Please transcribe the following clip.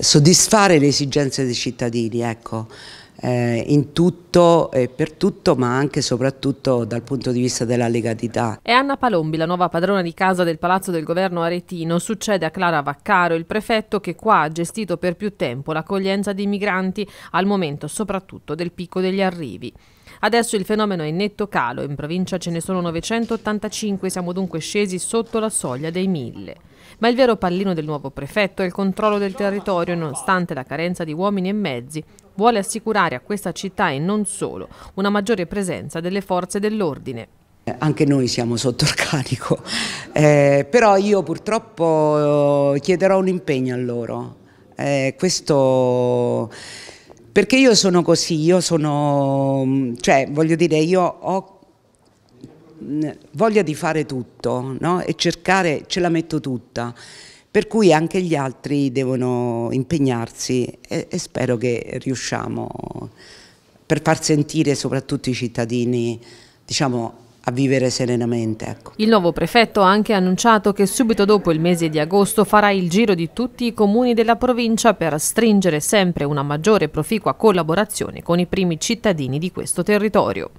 soddisfare le esigenze dei cittadini, ecco eh, in tutto e per tutto ma anche e soprattutto dal punto di vista della legalità. È Anna Palombi, la nuova padrona di casa del Palazzo del Governo Aretino, succede a Clara Vaccaro, il prefetto che qua ha gestito per più tempo l'accoglienza di migranti al momento soprattutto del picco degli arrivi. Adesso il fenomeno è in netto calo, in provincia ce ne sono 985, siamo dunque scesi sotto la soglia dei 1000. Ma il vero pallino del nuovo prefetto è il controllo del territorio, nonostante la carenza di uomini e mezzi, vuole assicurare immaginare a questa città e non solo una maggiore presenza delle forze dell'ordine. Eh, anche noi siamo sotto il carico, eh, però io purtroppo eh, chiederò un impegno a loro. Eh, questo perché io sono così, io sono, mm, cioè voglio dire, io ho mm, voglia di fare tutto no? e cercare, ce la metto tutta per cui anche gli altri devono impegnarsi e, e spero che riusciamo per far sentire soprattutto i cittadini diciamo, a vivere serenamente. Ecco. Il nuovo prefetto ha anche annunciato che subito dopo il mese di agosto farà il giro di tutti i comuni della provincia per stringere sempre una maggiore proficua collaborazione con i primi cittadini di questo territorio.